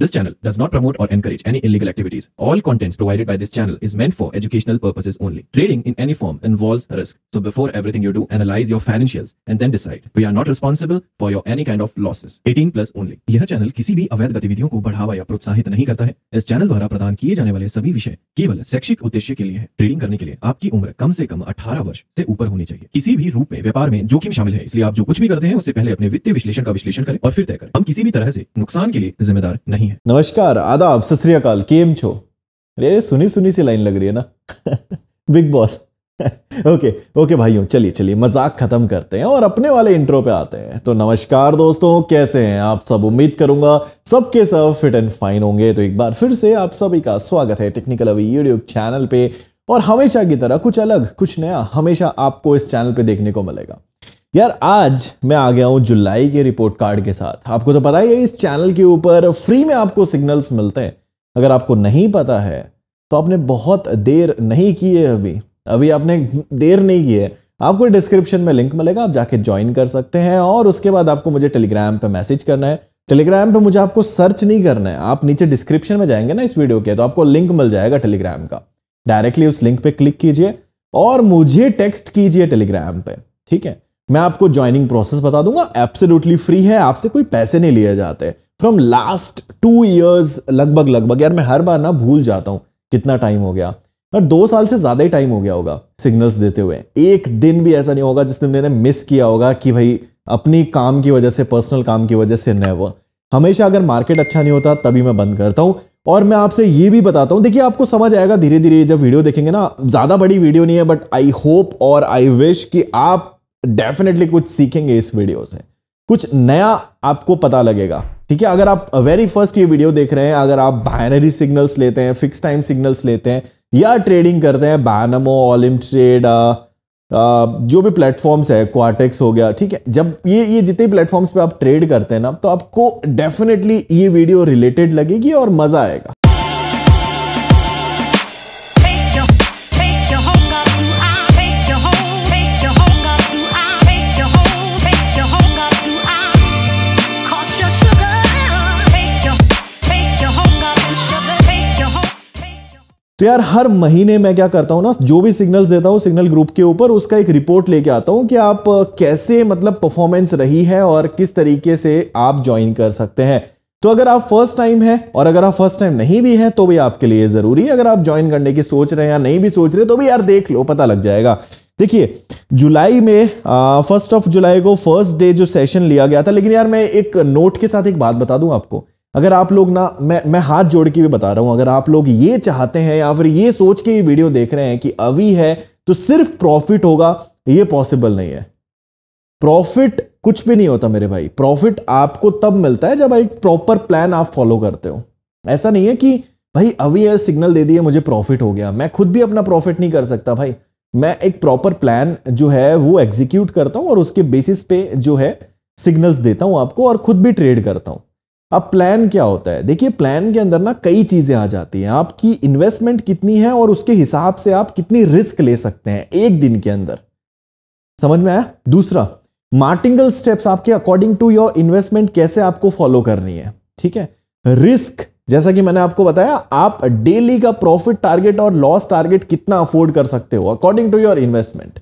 This channel does not promote or encourage any illegal activities. All contents provided by this channel is meant for educational purposes only. Trading in any form involves risk. So before everything you do, analyze your financials and then decide. We are not responsible for your any kind of losses. 18 plus only. यह channel किसी भी अवैध गतिविधियों को बढ़ावा या प्रोत्साहित नहीं करता है इस चैनल द्वारा प्रदान किए जाने वाले सभी विषय केवल शैक्षिक उद्देश्य के लिए है ट्रेडिंग करने के लिए आपकी उम्र कम से कम 18 वर्ष से ऊपर होनी चाहिए किसी भी रूप में व्यापार में जोखिम शामिल है इसलिए आप जो कुछ भी करते हैं उससे पहले अपने वित्तीय विश्लेषण का विश्लेषण करें और फिर तय करें हम किसी भी तरह से नुकसान के लिए जिम्मेदार नहीं है नमस्कार आदाब सत श्रीकाल केम छो अरे सुनी सुनी सी लाइन लग रही है ना बिग बॉस ओके ओके भाइयों चलिए चलिए मजाक खत्म करते हैं और अपने वाले इंट्रो पे आते हैं तो नमस्कार दोस्तों कैसे हैं आप सब उम्मीद करूंगा सबके सब फिट एंड फाइन होंगे तो एक बार फिर से आप सभी का स्वागत है टेक्निकल अभी यूट्यूब चैनल पे और हमेशा की तरह कुछ अलग कुछ नया हमेशा आपको इस चैनल पे देखने को मिलेगा यार आज मैं आ गया हूँ जुलाई के रिपोर्ट कार्ड के साथ आपको तो पता ही है इस चैनल के ऊपर फ्री में आपको सिग्नल्स मिलते हैं अगर आपको नहीं पता है तो आपने बहुत देर नहीं की है अभी अभी आपने देर नहीं की है आपको डिस्क्रिप्शन में लिंक मिलेगा आप जाके ज्वाइन कर सकते हैं और उसके बाद आपको मुझे टेलीग्राम पर मैसेज करना है टेलीग्राम पर मुझे आपको सर्च नहीं करना है आप नीचे डिस्क्रिप्शन में जाएंगे ना इस वीडियो के तो आपको लिंक मिल जाएगा टेलीग्राम का डायरेक्टली उस लिंक पे क्लिक कीजिए और मुझे टेक्स्ट कीजिए टेलीग्राम पर ठीक है मैं आपको ज्वाइनिंग प्रोसेस बता दूंगा एब्सोल्युटली फ्री है आपसे कोई पैसे नहीं लिए जाते फ्रॉम लास्ट टू ईयर्स लगभग लगभग यार मैं हर बार ना भूल जाता हूँ कितना टाइम हो गया और दो साल से ज्यादा ही टाइम हो गया होगा सिग्नल्स देते हुए एक दिन भी ऐसा नहीं होगा जिसने मैंने मिस किया होगा कि भाई अपनी काम की वजह से पर्सनल काम की वजह से नेवर हमेशा अगर मार्केट अच्छा नहीं होता तभी मैं बंद करता हूँ और मैं आपसे ये भी बताता हूँ देखिए आपको समझ आएगा धीरे धीरे जब वीडियो देखेंगे ना ज़्यादा बड़ी वीडियो नहीं है बट आई होप और आई विश कि आप डेफिनेटली कुछ सीखेंगे इस वीडियो से कुछ नया आपको पता लगेगा ठीक है अगर आप वेरी फर्स्ट ये वीडियो देख रहे हैं अगर आप बाइनरी सिग्नल्स लेते हैं फिक्स टाइम सिग्नल्स लेते हैं या ट्रेडिंग करते हैं बैनमो ऑलिम ट्रेड जो भी प्लेटफॉर्म्स है क्वाटेक्स हो गया ठीक है जब ये ये जितने प्लेटफॉर्म्स पे आप ट्रेड करते हैं ना तो आपको डेफिनेटली ये वीडियो रिलेटेड लगेगी और मजा आएगा तो यार हर महीने मैं क्या करता हूँ ना जो भी सिग्नल्स देता हूँ सिग्नल ग्रुप के ऊपर उसका एक रिपोर्ट लेके आता हूँ कि आप कैसे मतलब परफॉर्मेंस रही है और किस तरीके से आप ज्वाइन कर सकते हैं तो अगर आप फर्स्ट टाइम है और अगर आप फर्स्ट टाइम नहीं भी हैं तो भी आपके लिए ज़रूरी है अगर आप ज्वाइन करने की सोच रहे हैं या नहीं भी सोच रहे तो भी यार देख लो पता लग जाएगा देखिए जुलाई में फर्स्ट ऑफ जुलाई को फर्स्ट डे जो सेशन लिया गया था लेकिन यार मैं एक नोट के साथ एक बात बता दूं आपको अगर आप लोग ना मैं मैं हाथ जोड़ के भी बता रहा हूं अगर आप लोग ये चाहते हैं या फिर ये सोच के ये वीडियो देख रहे हैं कि अभी है तो सिर्फ प्रॉफिट होगा ये पॉसिबल नहीं है प्रॉफिट कुछ भी नहीं होता मेरे भाई प्रॉफिट आपको तब मिलता है जब एक प्रॉपर प्लान आप फॉलो करते हो ऐसा नहीं है कि भाई अभी यह सिग्नल दे दिए मुझे प्रॉफिट हो गया मैं खुद भी अपना प्रॉफिट नहीं कर सकता भाई मैं एक प्रॉपर प्लान जो है वो एग्जीक्यूट करता हूँ और उसके बेसिस पे जो है सिग्नल्स देता हूँ आपको और खुद भी ट्रेड करता हूँ अब प्लान क्या होता है देखिए प्लान के अंदर ना कई चीज़ें आ जाती हैं आपकी इन्वेस्टमेंट कितनी है और उसके हिसाब से आप कितनी रिस्क ले सकते हैं एक दिन के अंदर समझ में आया दूसरा मार्टिंगल स्टेप्स आपके अकॉर्डिंग टू योर इन्वेस्टमेंट कैसे आपको फॉलो करनी है ठीक है रिस्क जैसा कि मैंने आपको बताया आप डेली का प्रॉफिट टारगेट और लॉस टारगेट कितना अफोर्ड कर सकते हो अकॉर्डिंग टू योर इन्वेस्टमेंट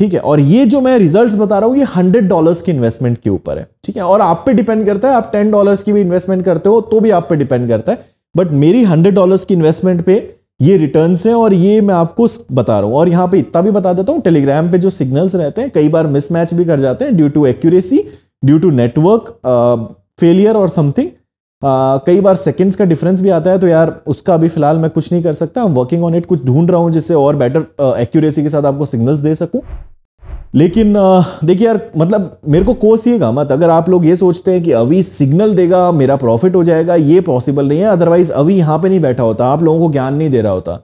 ठीक है और ये जो मैं रिजल्ट्स बता रहा हूं ये हंड्रेड डॉलर्स की इन्वेस्टमेंट के ऊपर है ठीक है और आप पे डिपेंड करता है आप टेन डॉलर्स की भी इन्वेस्टमेंट करते हो तो भी आप पे डिपेंड करता है बट मेरी हंड्रेड डॉलर्स की इन्वेस्टमेंट पे ये रिटर्न है और ये मैं आपको बता रहा हूं और यहां पे इतना भी बता देता हूं टेलीग्राम पे जो सिग्नल्स रहते हैं कई बार मिसमैच भी कर जाते हैं due to accuracy due to network failure और समथिंग आ, कई बार सेकंड्स का डिफरेंस भी आता है तो यार उसका अभी फिलहाल मैं कुछ नहीं कर सकता वर्किंग ऑन इट कुछ ढूंढ रहा हूँ जिससे और बेटर एक्यूरेसी के साथ आपको सिग्नल्स दे सकूँ लेकिन देखिए यार मतलब मेरे को का मत अगर आप लोग ये सोचते हैं कि अभी सिग्नल देगा मेरा प्रॉफिट हो जाएगा ये पॉसिबल नहीं है अदरवाइज अभी यहाँ पे नहीं बैठा होता आप लोगों को ज्ञान नहीं दे रहा होता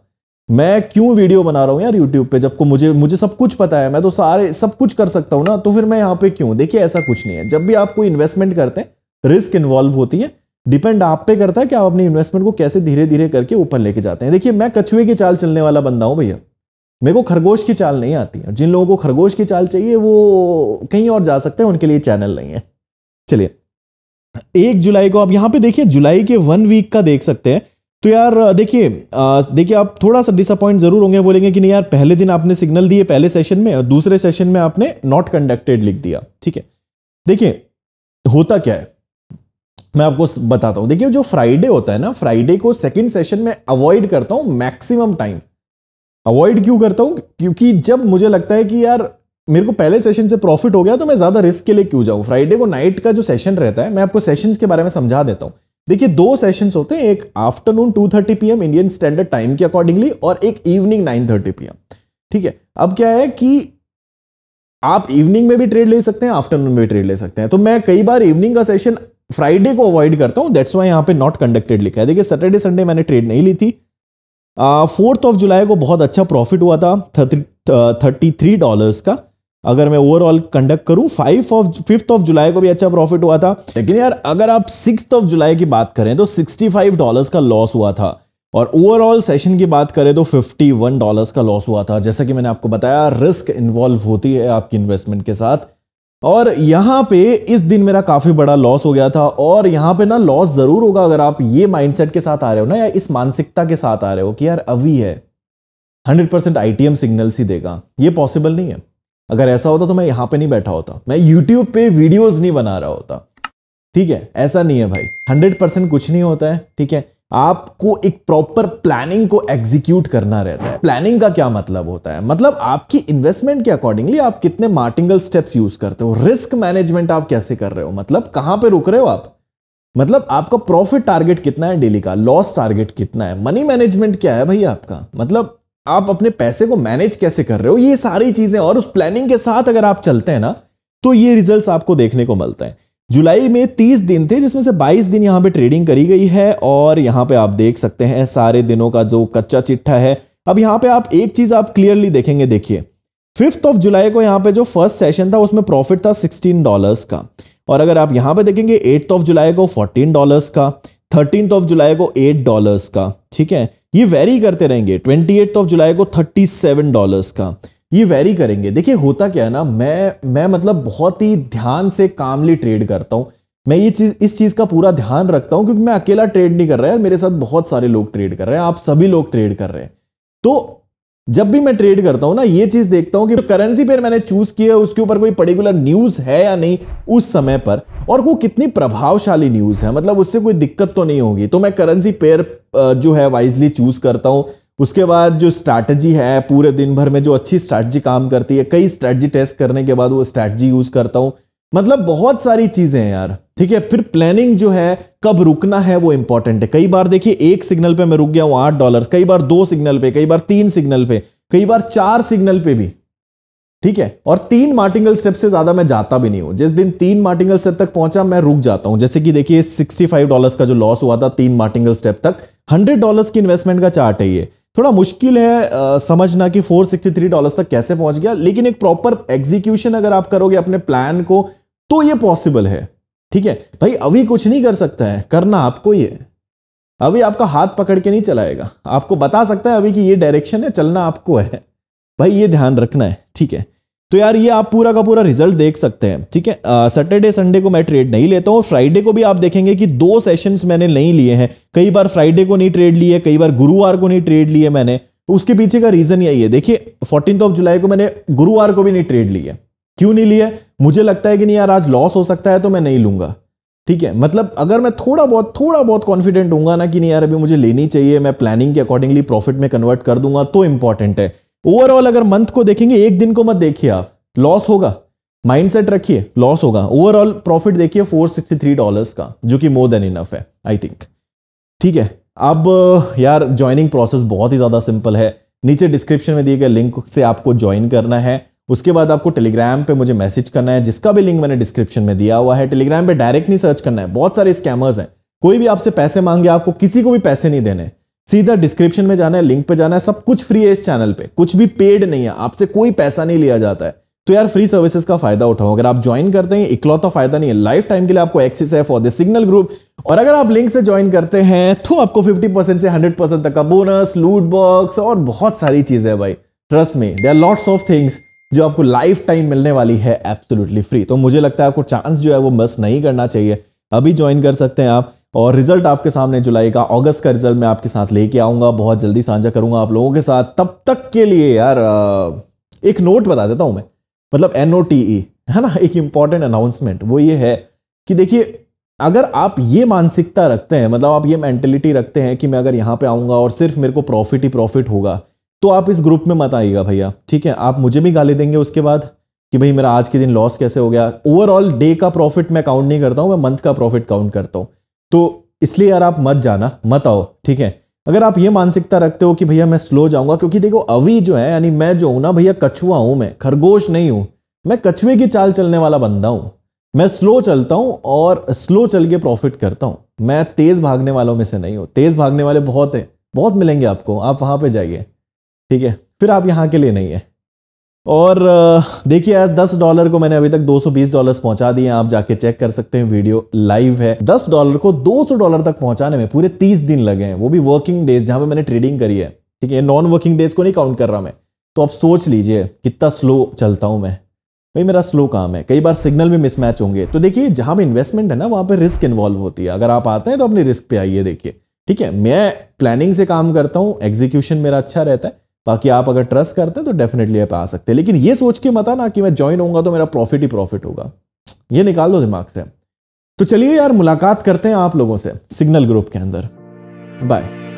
मैं क्यों वीडियो बना रहा हूँ यार यूट्यूब पे जब मुझे मुझे सब कुछ पता है मैं तो सारे सब कुछ कर सकता हूँ ना तो फिर मैं यहाँ पे क्यों देखिए ऐसा कुछ नहीं है जब भी आप कोई इन्वेस्टमेंट करते हैं रिस्क इन्वॉल्व होती है डिपेंड आप पे करता है कि आप अपनी इन्वेस्टमेंट को कैसे धीरे धीरे करके ऊपर लेके जाते हैं देखिए मैं कछुए की चाल चलने वाला बंदा हूं भैया मेरे को खरगोश की चाल नहीं आती है जिन लोगों को खरगोश की चाल चाहिए वो कहीं और जा सकते हैं उनके लिए चैनल नहीं है चलिए एक जुलाई को आप यहाँ पे देखिए जुलाई के वन वीक का देख सकते हैं तो यार देखिए देखिए आप थोड़ा सा डिसअपॉइंट जरूर होंगे बोलेंगे कि नहीं यार पहले दिन आपने सिग्नल दिए पहले सेशन में और दूसरे सेशन में आपने नॉट कंडक्टेड लिख दिया ठीक है देखिए होता क्या है मैं आपको बताता हूं देखिए जो फ्राइडे होता है ना फ्राइडे को सेकंड सेशन में अवॉइड करता हूं मैक्सिमम टाइम अवॉइड क्यों करता हूँ क्योंकि जब मुझे लगता है कि यार मेरे को पहले सेशन से प्रॉफिट हो गया तो मैं ज़्यादा रिस्क के लिए क्यों जाऊँ फ्राइडे को नाइट का जो सेशन रहता है मैं आपको सेशन के बारे में समझा देता हूँ देखिए दो सेशन होते हैं एक afternoon 2:30 PM Indian standard time के अकॉर्डिंगली और एक इवनिंग 9:30 पीएम ठीक है अब क्या है कि आप इवनिंग में भी ट्रेड ले सकते हैं आफ्टरनून में भी ट्रेड ले सकते हैं तो मैं कई बार इवनिंग का सेशन फ्राइडे को अवॉइड करता हूँ दैट्स वाई यहाँ पे नॉट कंडक्टेड लिखा है देखिए सैटरडे संडे मैंने ट्रेड नहीं ली थी फोर्थ ऑफ जुलाई को बहुत अच्छा प्रॉफिट हुआ था थर्टी थ्री डॉलर्स का अगर मैं ओवरऑल कंडक्ट करूं five of fifth of July को भी अच्छा प्रॉफिट हुआ था लेकिन यार अगर आप सिक्स ऑफ जुलाई की बात करें तो सिक्सटी फाइव डॉलर्स का लॉस हुआ था और ओवरऑल सेशन की बात करें तो 51 डॉलर्स का लॉस हुआ था जैसा कि मैंने आपको बताया रिस्क इन्वॉल्व होती है आपकी इन्वेस्टमेंट के साथ और यहाँ पे इस दिन मेरा काफ़ी बड़ा लॉस हो गया था और यहाँ पे ना लॉस ज़रूर होगा अगर आप ये माइंडसेट के साथ आ रहे हो ना या इस मानसिकता के साथ आ रहे हो कि यार अभी है 100% परसेंट आई सिग्नल्स ही देगा ये पॉसिबल नहीं है अगर ऐसा होता तो मैं यहाँ पे नहीं बैठा होता मैं यूट्यूब पे वीडियोज़ नहीं बना रहा होता ठीक है ऐसा नहीं है भाई हंड्रेड परसेंट कुछ नहीं होता है ठीक है आपको एक प्रॉपर प्लानिंग को एग्जीक्यूट करना रहता है प्लानिंग का क्या मतलब होता है मतलब आपकी इन्वेस्टमेंट के अकॉर्डिंगली आप कितने मार्टिंगल स्टेप्स यूज करते हो रिस्क मैनेजमेंट आप कैसे कर रहे हो मतलब कहां पे रुक रहे हो आप मतलब आपका प्रॉफिट टारगेट कितना है डेली का लॉस टारगेट कितना है मनी मैनेजमेंट क्या है भाई आपका मतलब आप अपने पैसे को मैनेज कैसे कर रहे हो ये सारी चीजें और उस प्लानिंग के साथ अगर आप चलते हैं ना तो ये रिजल्ट आपको देखने को मिलते हैं जुलाई में 30 दिन थे जिसमें से 22 दिन यहाँ पे ट्रेडिंग करी गई है और यहाँ पे आप देख सकते हैं सारे दिनों का जो कच्चा चिट्ठा है अब यहाँ पे आप एक चीज आप क्लियरली देखेंगे देखिए फिफ्थ ऑफ जुलाई को यहाँ पे जो फर्स्ट सेशन था उसमें प्रॉफिट था सिक्सटीन डॉलर्स का और अगर आप यहाँ पे देखेंगे एट्थ ऑफ जुलाई को फोर्टीन डॉलर्स का थर्टीन ऑफ जुलाई को एट डॉलर्स का ठीक है ये वेरी करते रहेंगे ट्वेंटी एट ऑफ जुलाई को थर्टी सेवन डॉलर्स का ये वेरी करेंगे देखिए होता क्या है ना मैं मैं मतलब बहुत ही ध्यान से कामली ट्रेड करता हूँ मैं ये चीज़ इस चीज़ का पूरा ध्यान रखता हूँ क्योंकि मैं अकेला ट्रेड नहीं कर रहा है मेरे साथ बहुत सारे लोग ट्रेड कर रहे हैं आप सभी लोग ट्रेड कर रहे हैं तो जब भी मैं ट्रेड करता हूँ ना ये चीज़ देखता हूँ कि करेंसी पेयर मैंने चूज किया है उसके ऊपर कोई पर्टिकुलर न्यूज़ है या नहीं उस समय पर और वो कितनी प्रभावशाली न्यूज़ है मतलब उससे कोई दिक्कत तो नहीं होगी तो मैं करेंसी पेयर जो है वाइजली चूज करता हूँ उसके बाद जो स्ट्रैटेजी है पूरे दिन भर में जो अच्छी स्ट्रैटेजी काम करती है कई स्ट्रैटेजी टेस्ट करने के बाद वो स्ट्रैटेजी यूज करता हूं मतलब बहुत सारी चीजें हैं यार ठीक है फिर प्लानिंग जो है कब रुकना है वो इंपॉर्टेंट है कई बार देखिए एक सिग्नल पे मैं रुक गया हूं आठ डॉलर कई बार दो सिग्नल पे कई बार तीन सिग्नल पे कई बार चार सिग्नल पे भी ठीक है और तीन मार्टिंगल स्टेप से ज्यादा मैं जाता भी नहीं हूं जिस दिन तीन मार्टिंगल स्टेप तक पहुंचा मैं रुक जाता हूं जैसे कि देखिए सिक्सटी फाइव डॉलर का जो लॉस हुआ था तीन मार्टिंगल स्टेप तक हंड्रेड डॉलर की इन्वेस्टमेंट का चार्ट है ये थोड़ा मुश्किल है आ, समझना कि 463 डॉलर्स तक कैसे पहुंच गया लेकिन एक प्रॉपर एग्जीक्यूशन अगर आप करोगे अपने प्लान को तो ये पॉसिबल है ठीक है भाई अभी कुछ नहीं कर सकता है करना आपको ये अभी आपका हाथ पकड़ के नहीं चलाएगा आपको बता सकता है अभी कि ये डायरेक्शन है चलना आपको है भाई ये ध्यान रखना है ठीक है तो यार ये आप पूरा का पूरा रिजल्ट देख सकते हैं ठीक है सैटरडे संडे को मैं ट्रेड नहीं लेता हूँ फ्राइडे को भी आप देखेंगे कि दो सेशंस मैंने नहीं लिए हैं कई बार फ्राइडे को नहीं ट्रेड लिए कई बार गुरुवार को नहीं ट्रेड लिए मैंने तो उसके पीछे का रीजन यही है देखिए फोर्टीन ऑफ जुलाई को मैंने गुरुवार को भी नहीं ट्रेड लिए क्यों नहीं लिए मुझे लगता है कि नहीं यार आज लॉस हो सकता है तो मैं नहीं लूंगा ठीक है मतलब अगर मैं थोड़ा बहुत थोड़ा बहुत कॉन्फिडेंट हूँ ना कि नहीं यार अभी मुझे लेनी चाहिए मैं प्लानिंग के अकॉर्डिंगली प्रॉफिट में कन्वर्ट कर दूंगा तो इंपॉर्टेंट है ओवरऑल अगर मंथ को देखेंगे एक दिन को मत देखिए आप लॉस होगा माइंडसेट रखिए लॉस होगा ओवरऑल प्रॉफिट देखिए 463 डॉलर्स का जो कि मोर देन इनफ है आई थिंक ठीक है अब यार ज्वाइनिंग प्रोसेस बहुत ही ज़्यादा सिंपल है नीचे डिस्क्रिप्शन में दिए गए लिंक से आपको ज्वाइन करना है उसके बाद आपको टेलीग्राम पे मुझे मैसेज करना है जिसका भी लिंक मैंने डिस्क्रिप्शन में दिया हुआ है टेलीग्राम पे डायरेक्ट नहीं सर्च करना है बहुत सारे स्कैमर्स हैं कोई भी आपसे पैसे मांगे आपको किसी को भी पैसे नहीं देने सीधा डिस्क्रिप्शन में जाना है लिंक पे जाना है सब कुछ फ्री है इस चैनल पे कुछ भी पेड नहीं है आपसे कोई पैसा नहीं लिया जाता है तो यार फ्री सर्विसेज का फायदा उठाओ अगर आप ज्वाइन करते हैं इकलौता फायदा नहीं है लाइफ टाइम के लिए आपको एक्सिस है फॉर द सिग्नल ग्रुप और अगर आप लिंक से ज्वाइन करते हैं तो आपको 50% से 100% तक का बोनस लूट बॉक्स और बहुत सारी चीजें है भाई ट्रस्ट में there are lots of things जो आपको लाइफ टाइम मिलने वाली है एब्सोल्युटली फ्री तो मुझे लगता है आपको चांस जो है वो मिस नहीं करना चाहिए अभी ज्वाइन कर सकते हैं आप और रिजल्ट आपके सामने जुलाई का अगस्त का रिजल्ट मैं आपके साथ लेके आऊंगा बहुत जल्दी साझा करूंगा आप लोगों के साथ तब तक के लिए यार एक नोट बता देता हूं मैं मतलब एन ओ टी ई है ना एक इंपॉर्टेंट अनाउंसमेंट वो ये है कि देखिए अगर आप ये मानसिकता रखते हैं मतलब आप ये मैंटेलिटी रखते हैं कि मैं अगर यहाँ पे आऊँगा और सिर्फ मेरे को प्रॉफिट ही प्रॉफिट होगा तो आप इस ग्रुप में मत आइएगा भैया ठीक है आप मुझे भी गाली देंगे उसके बाद कि भाई मेरा आज के दिन लॉस कैसे हो गया ओवरऑल डे का प्रॉफिट मैं काउंट नहीं करता हूँ मैं मंथ का प्रॉफिट काउंट करता हूँ तो इसलिए यार आप मत जाना मत आओ ठीक है अगर आप ये मानसिकता रखते हो कि भैया मैं स्लो जाऊंगा क्योंकि देखो अभी जो है यानी मैं जो हूं ना भैया कछुआ हूं मैं खरगोश नहीं हूं मैं कछुए की चाल चलने वाला बंदा हूं मैं स्लो चलता हूं और स्लो चल के प्रॉफिट करता हूं मैं तेज भागने वालों में से नहीं हूं तेज भागने वाले बहुत हैं बहुत मिलेंगे आपको आप वहां पे जाइए ठीक है फिर आप यहां के लिए नहीं है और देखिए यार 10 डॉलर को मैंने अभी तक 220 डॉलर्स पहुंचा दिए आप जाके चेक कर सकते हैं वीडियो लाइव है 10 डॉलर को 200 डॉलर तक पहुंचाने में पूरे 30 दिन लगे हैं वो भी वर्किंग डेज जहां पे मैंने ट्रेडिंग करी है ठीक है नॉन वर्किंग डेज को नहीं काउंट कर रहा मैं तो आप सोच लीजिए कितना स्लो चलता हूं मैं भाई मेरा स्लो काम है कई बार सिग्नल भी मिसमैच होंगे तो देखिए जहां पर इन्वेस्टमेंट है ना वहां पे रिस्क इन्वॉल्व होती है अगर आप आते हैं तो अपने रिस्क पे आइए देखिए ठीक है मैं प्लानिंग से काम करता हूँ एग्जीक्यूशन मेरा अच्छा रहता है बाकी आप अगर ट्रस्ट करते हैं तो डेफिनेटली आप आ सकते हैं लेकिन ये सोच के मत ना कि मैं ज्वाइन होऊंगा तो मेरा प्रॉफिट ही प्रॉफिट होगा ये निकाल दो दिमाग से तो चलिए यार मुलाकात करते हैं आप लोगों से सिग्नल ग्रुप के अंदर बाय